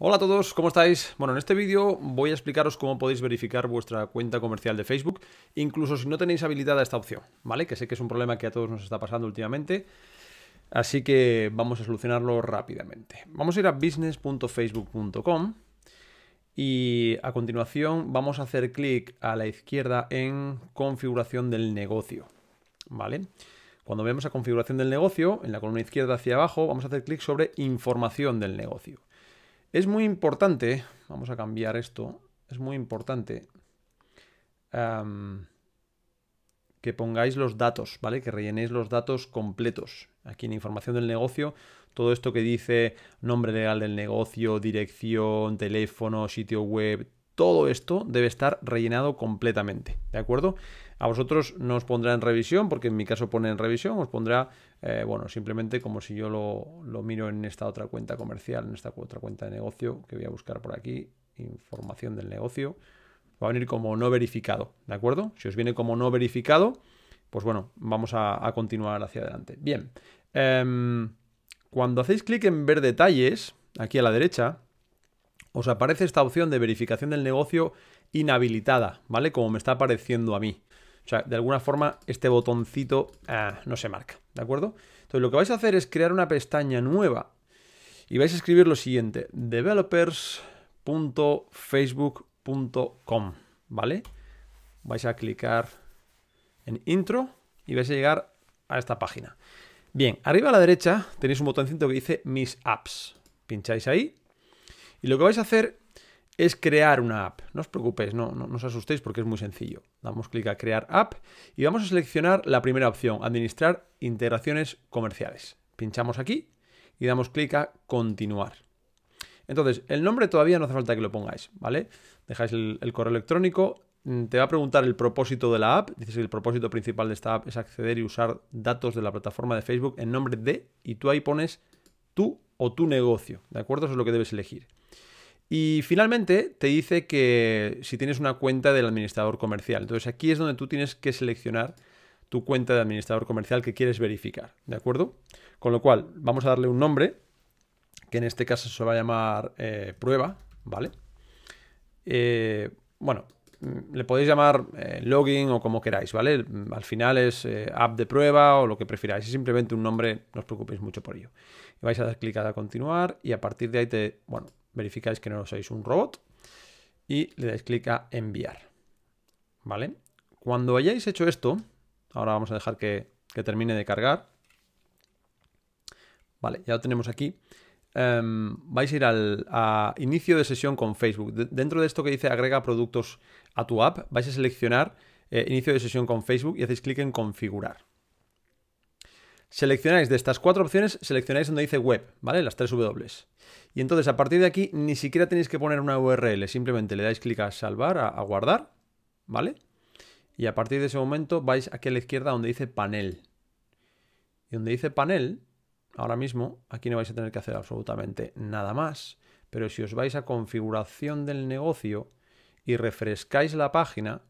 Hola a todos, ¿cómo estáis? Bueno, en este vídeo voy a explicaros cómo podéis verificar vuestra cuenta comercial de Facebook, incluso si no tenéis habilitada esta opción, ¿vale? Que sé que es un problema que a todos nos está pasando últimamente, así que vamos a solucionarlo rápidamente. Vamos a ir a business.facebook.com y a continuación vamos a hacer clic a la izquierda en configuración del negocio, ¿vale? Cuando vemos a configuración del negocio, en la columna izquierda hacia abajo, vamos a hacer clic sobre información del negocio. Es muy importante, vamos a cambiar esto, es muy importante que pongáis los datos, ¿vale? Que rellenéis los datos completos. Aquí en información del negocio, todo esto que dice nombre legal del negocio, dirección, teléfono, sitio web, todo esto debe estar rellenado completamente, ¿de acuerdo? A vosotros no os pondrá en revisión, porque en mi caso pone en revisión, os pondrá, eh, bueno, simplemente como si yo lo, miro en esta otra cuenta comercial, en esta otra cuenta de negocio, que voy a buscar por aquí, información del negocio, va a venir como no verificado, ¿de acuerdo? Si os viene como no verificado, pues bueno, vamos a, continuar hacia adelante. Bien, em, cuando hacéis clic en ver detalles, aquí a la derecha, os aparece esta opción de verificación del negocio inhabilitada, ¿vale? Como me está apareciendo a mí. O sea, de alguna forma este botoncito ah, no se marca, ¿de acuerdo? Entonces lo que vais a hacer es crear una pestaña nueva y vais a escribir lo siguiente, developers.facebook.com, ¿vale? Vais a clicar en intro y vais a llegar a esta página. Bien, arriba a la derecha tenéis un botoncito que dice mis apps. Pincháis ahí y lo que vais a hacer es crear una app. No os preocupéis, no, os asustéis porque es muy sencillo. Damos clic a crear app y vamos a seleccionar la primera opción, administrar integraciones comerciales. Pinchamos aquí y damos clic a continuar. Entonces, el nombre todavía no hace falta que lo pongáis, ¿vale? Dejáis el, el correo electrónico, mm, te va a preguntar el propósito de la app. Dices que el propósito principal de esta app es acceder y usar datos de la plataforma de Facebook en nombre de, y tú ahí pones tú o tu negocio, ¿de acuerdo? Eso es lo que debes elegir. Y finalmente te dice que si tienes una cuenta del administrador comercial. Entonces aquí es donde tú tienes que seleccionar tu cuenta de administrador comercial que quieres verificar, ¿de acuerdo? Con lo cual, vamos a darle un nombre, que en este caso se va a llamar eh, prueba, ¿vale? Eh, bueno, mm, le podéis llamar eh, login o como queráis, ¿vale? Al final es app de prueba o lo que prefiráis. Es simplemente un nombre, no os preocupéis mucho por ello. Y vais a dar clic a continuar y a partir de ahí te, bueno, verificáis que no sois un robot y le dais clic a enviar. ¿Vale? Cuando hayáis hecho esto, ahora vamos a dejar que, termine de cargar. Vale, ya lo tenemos aquí. Em, vais a ir al a inicio de sesión con Facebook. dentro de esto que dice agrega productos a tu app, vais a seleccionar eh, inicio de sesión con Facebook y hacéis clic en configurar. Seleccionáis de estas cuatro opciones, seleccionáis donde dice web, ¿vale? Las tres W. Y entonces a partir de aquí ni siquiera tenéis que poner una URL, simplemente le dais clic a salvar, a, guardar, ¿vale? Y a partir de ese momento vais aquí a la izquierda donde dice panel. Y donde dice panel, ahora mismo, aquí no vais a tener que hacer absolutamente nada más. Pero si os vais a configuración del negocio y refrescáis la página...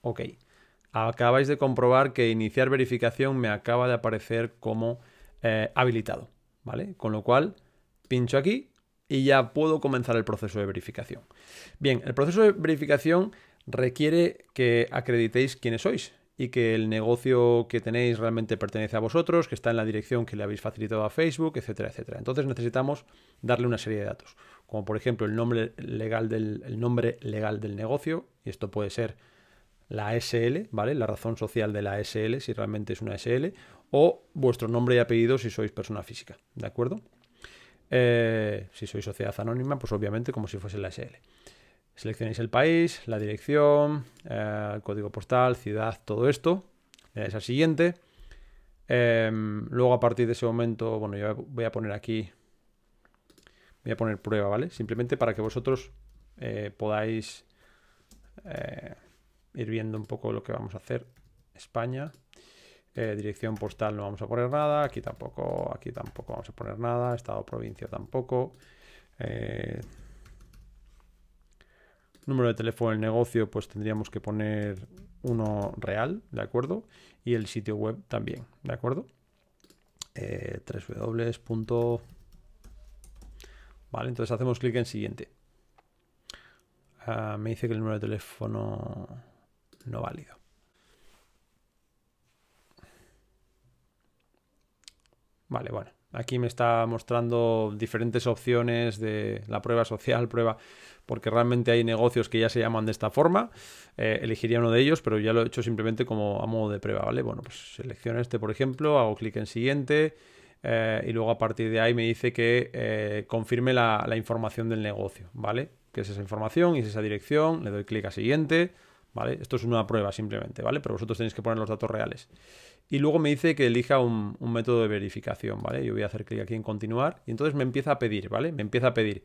Ok acabáis de comprobar que iniciar verificación me acaba de aparecer como eh, habilitado, ¿vale? Con lo cual, pincho aquí y ya puedo comenzar el proceso de verificación. Bien, el proceso de verificación requiere que acreditéis quiénes sois y que el negocio que tenéis realmente pertenece a vosotros, que está en la dirección que le habéis facilitado a Facebook, etcétera, etcétera. Entonces necesitamos darle una serie de datos, como por ejemplo el nombre legal del, el nombre legal del negocio, y esto puede ser la SL, ¿vale? La razón social de la SL, si realmente es una SL, o vuestro nombre y apellido si sois persona física, ¿de acuerdo? Eh, si sois sociedad anónima, pues obviamente como si fuese la SL. Seleccionáis el país, la dirección, eh, el código postal, ciudad, todo esto. Le dais al siguiente. Em, luego a partir de ese momento, bueno, yo voy a poner aquí, voy a poner prueba, ¿vale? Simplemente para que vosotros eh, podáis ir viendo un poco lo que vamos a hacer. España. Eh, dirección postal no vamos a poner nada. Aquí tampoco, aquí tampoco vamos a poner nada. Estado, provincia tampoco. Eh, número de teléfono del negocio, pues tendríamos que poner uno real, ¿de acuerdo? Y el sitio web también, ¿de acuerdo? Eh, www. Vale, entonces hacemos clic en siguiente. Ah, me dice que el número de teléfono no válido. Vale, bueno. Aquí me está mostrando diferentes opciones de la prueba social, prueba, porque realmente hay negocios que ya se llaman de esta forma. Eh, elegiría uno de ellos, pero ya lo he hecho simplemente como a modo de prueba, ¿vale? Bueno, pues selecciono este, por ejemplo, hago clic en siguiente eh, y luego a partir de ahí me dice que eh, confirme la, información del negocio, ¿vale? Que es esa información y es esa dirección, le doy clic a siguiente. Esto es una prueba simplemente, ¿vale? Pero vosotros tenéis que poner los datos reales. Y luego me dice que elija un, método de verificación, ¿vale? Yo voy a hacer clic aquí en continuar y entonces me empieza a pedir, ¿vale? Me empieza a pedir,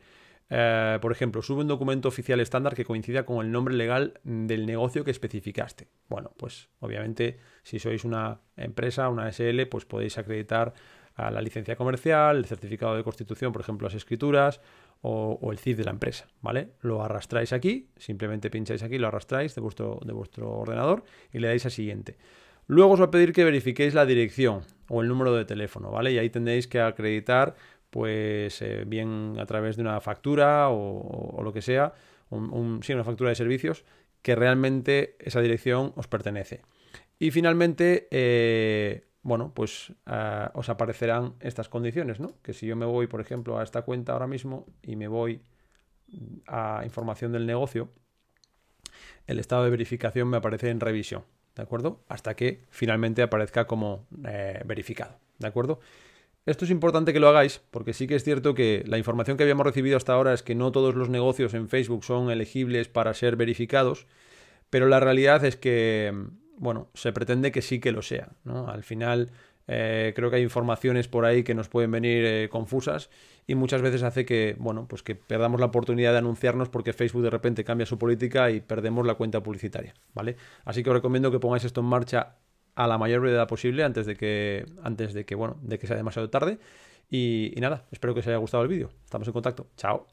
eh, por ejemplo, sube un documento oficial estándar que coincida con el nombre legal del negocio que especificaste. Bueno, pues obviamente si sois una empresa, una SL, pues podéis acreditar a la licencia comercial, el certificado de constitución, por ejemplo, las escrituras, o, el cid de la empresa, ¿vale? Lo arrastráis aquí, simplemente pincháis aquí, lo arrastráis de vuestro, de vuestro ordenador y le dais a siguiente. Luego os va a pedir que verifiquéis la dirección o el número de teléfono, ¿vale? Y ahí tendréis que acreditar, pues, eh, bien a través de una factura o, lo que sea, un, sí, una factura de servicios, que realmente esa dirección os pertenece. Y finalmente, eh, bueno, pues ah, os aparecerán estas condiciones, ¿no? Que si yo me voy, por ejemplo, a esta cuenta ahora mismo y me voy a información del negocio, el estado de verificación me aparece en revisión, ¿de acuerdo? Hasta que finalmente aparezca como eh, verificado, ¿de acuerdo? Esto es importante que lo hagáis, porque sí que es cierto que la información que habíamos recibido hasta ahora es que no todos los negocios en Facebook son elegibles para ser verificados, pero la realidad es que bueno, se pretende que sí que lo sea. ¿no? Al final, eh, creo que hay informaciones por ahí que nos pueden venir eh, confusas y muchas veces hace que, bueno, pues que perdamos la oportunidad de anunciarnos porque Facebook de repente cambia su política y perdemos la cuenta publicitaria, ¿vale? Así que os recomiendo que pongáis esto en marcha a la mayor brevedad posible antes de que, antes de que, bueno, de que sea demasiado tarde. y nada, espero que os haya gustado el vídeo. Estamos en contacto. Chao.